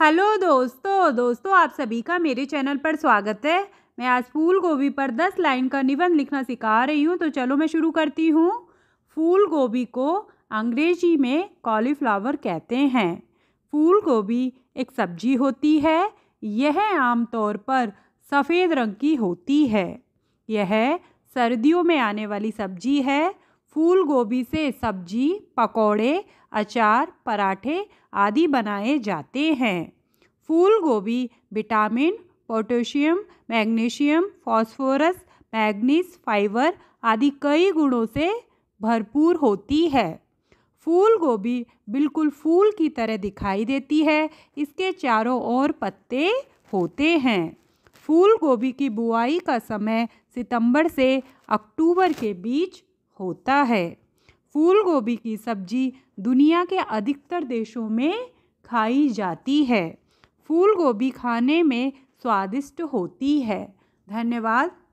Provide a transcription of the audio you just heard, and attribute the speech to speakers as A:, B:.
A: hello दोस्तों दोस्तों आप सभी का मेरे चैनल पर स्वागत है मैं आज फूल गोभी पर दस लाइन का निबंध लिखना सिखा रही हूँ तो चलो मैं शुरू करती हूँ फूल गोभी को अंग्रेजी में कॉलीफ्लावर कहते हैं फूल गोभी एक सब्जी होती है यह आमतौर पर सफ़ेद रंग की होती है यह सर्दियों में आने वाली सब्जी है फूल गोभी से सब्जी पकौड़े अचार पराठे आदि बनाए जाते हैं फूल गोभी vitamin potassium magnesium phosphorus manganese fibre आदि कई गुणों से भरपूर होती है फूल गोभी बिल्कुल फूल की तरह दिखाई देती है इसके चारों ओर पत्ते होते हैं फूल गोभी की बुआई का समय सितंबर से अक्टूबर के बीच होता है फूल गोभी की सब्जी दुनिया के अधिकतर देशों में खाई जाती है फूल गोभी खाने में स्वादिष्ट होती है धन्यवाद